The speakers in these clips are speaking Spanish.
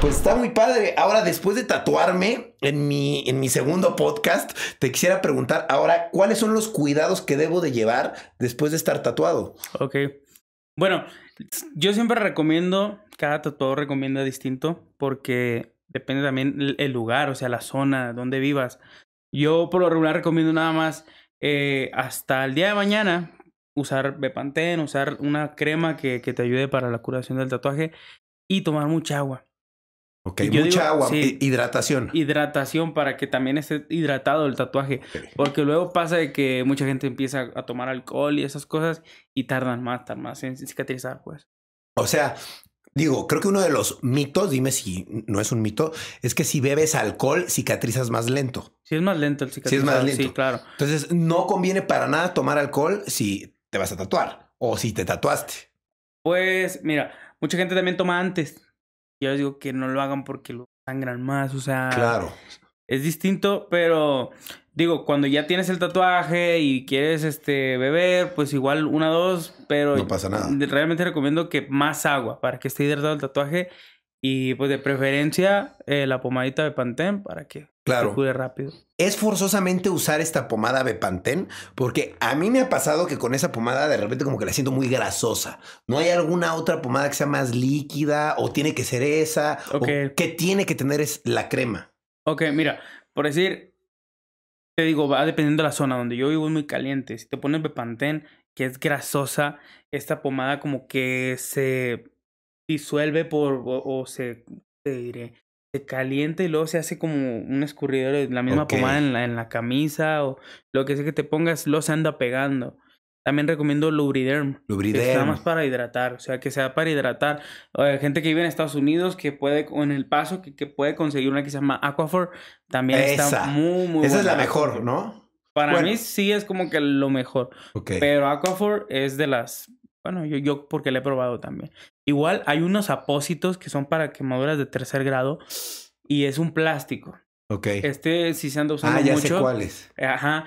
Pues está muy padre. Ahora, después de tatuarme en mi, en mi segundo podcast, te quisiera preguntar ahora cuáles son los cuidados que debo de llevar después de estar tatuado. Ok. Bueno, yo siempre recomiendo, cada tatuador recomienda distinto porque depende también el lugar, o sea, la zona donde vivas. Yo por lo regular recomiendo nada más eh, hasta el día de mañana usar Bepantén, usar una crema que, te ayude para la curación del tatuaje y tomar mucha agua. Ok, mucha agua, hidratación. Hidratación para que también esté hidratado el tatuaje. Porque luego pasa de que mucha gente empieza a tomar alcohol y esas cosas y tardan más, tardan más en cicatrizar, pues. O sea, Digo, creo que uno de los mitos, dime si no es un mito, es que si bebes alcohol cicatrizas más lento. Sí, es más lento el cicatrizar. Sí, es más lento. Sí, claro. Entonces, no conviene para nada tomar alcohol si te vas a tatuar o si te tatuaste. Pues mira, mucha gente también toma antes. Yo les digo que no lo hagan porque lo sangran más, o sea... Claro. Es distinto, pero digo, cuando ya tienes el tatuaje y quieres este beber, pues igual una dos, pero no pasa nada. Realmente recomiendo que más agua para que esté hidratado el tatuaje y pues de preferencia eh, la pomadita de pantén para que Claro. ¿Es forzosamente usar esta pomada Bepantén? Porque a mí me ha pasado que con esa pomada de repente como que la siento muy grasosa. ¿No hay alguna otra pomada que sea más líquida o tiene que ser esa? O que tiene que tener es la crema? Ok, mira, por decir, te digo, va dependiendo de la zona donde yo vivo es muy caliente. Si te pones Bepantén, que es grasosa, esta pomada como que se disuelve por o, o se, te diré, se calienta y luego se hace como un escurridor, de la misma pomada en la, en la camisa o lo que sea que te pongas, luego se anda pegando. También recomiendo Lubriderm. Lubriderm. Que está más para hidratar, o sea, que sea para hidratar. Hay eh, gente que vive en Estados Unidos que puede, o en El Paso, que, puede conseguir una que se llama Aquafor, también está muy, muy Esa es la mejor, ¿no? Para mí sí es como que lo mejor. Pero Aquafor es de las... Bueno, yo, yo porque la he probado también. Igual hay unos apósitos que son para quemaduras de tercer grado y es un plástico. Ok. Este sí si se anda usando mucho. Ah, ya sé cuáles. Ajá.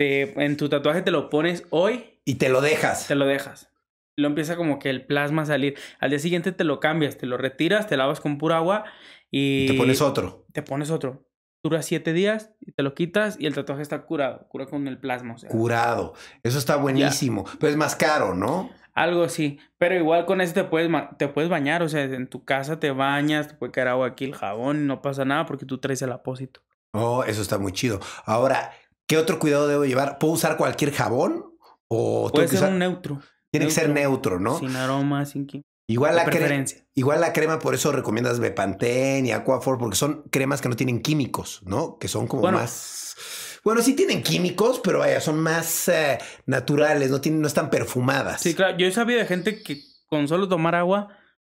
en tu tatuaje te lo pones hoy. Y te lo dejas. Te lo dejas. Lo empieza como que el plasma a salir. Al día siguiente te lo cambias, te lo retiras, te lavas con pura agua y... te pones otro. Te pones otro. Dura siete días y te lo quitas y el tatuaje está curado. Cura con el plasma. O sea. Curado. Eso está buenísimo. Pero es más caro, ¿no? Algo así. Pero igual con eso te puedes, te puedes bañar. O sea, en tu casa te bañas, te puede caer agua aquí, el jabón, no pasa nada porque tú traes el apósito. Oh, eso está muy chido. Ahora, ¿qué otro cuidado debo llevar? ¿Puedo usar cualquier jabón? O puede ser un neutro. Tiene que ser neutro, ¿no? Sin aroma, sin química. Igual la, crema, igual la crema, por eso recomiendas Bepantén y Aquafor, porque son cremas que no tienen químicos, ¿no? Que son como más bueno, sí tienen químicos, pero vaya, son más eh, naturales, no, tienen, no están perfumadas. Sí, claro. Yo he sabido de gente que con solo tomar agua,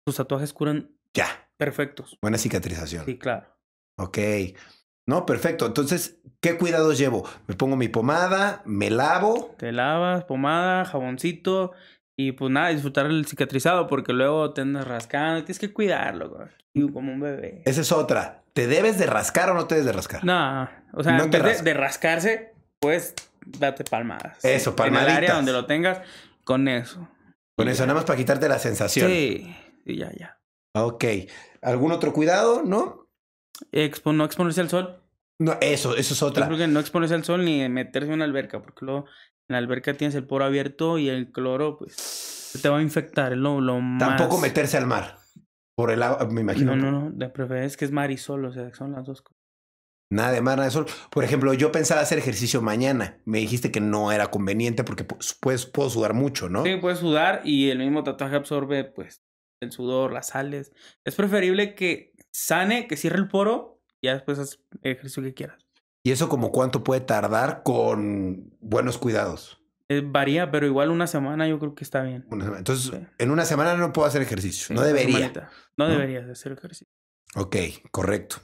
sus tatuajes curan. Ya. Perfectos. Buena cicatrización. Sí, claro. Ok. No, perfecto. Entonces, ¿qué cuidados llevo? Me pongo mi pomada, me lavo. Te lavas, pomada, jaboncito, y pues nada, disfrutar el cicatrizado porque luego te andas rascando. Tienes que cuidarlo, güey. Como un bebé. Esa es otra. ¿Te debes de rascar o no te debes de rascar? No. O sea, no te vez de, rascarse, pues date palmadas. Eso, palmadas. palmaditas. En el área donde lo tengas, con eso. Con eso, nada más para quitarte la sensación. Sí, Y ya, ya. Ok. ¿Algún otro cuidado, no? no exponerse al sol. No, eso, eso es otra. que no exponerse al sol ni meterse en una alberca, porque luego en la alberca tienes el poro abierto y el cloro, pues, te va a infectar. Lo, lo Tampoco meterse al mar. Por el agua, me imagino. No, no, no. La preferencia es que es mar y sol, o sea, son las dos cosas. Nada de mar, nada de sol. Por ejemplo, yo pensaba hacer ejercicio mañana. Me dijiste que no era conveniente porque puedo sudar mucho, ¿no? Sí, puedes sudar y el mismo tatuaje absorbe, pues, el sudor, las sales. Es preferible que sane, que cierre el poro y ya después haz el ejercicio que quieras. ¿Y eso como cuánto puede tardar con buenos cuidados? Eh, varía, pero igual una semana yo creo que está bien. Entonces, en una semana no puedo hacer ejercicio. no debería. No, no deberías hacer ejercicio. Ok, correcto.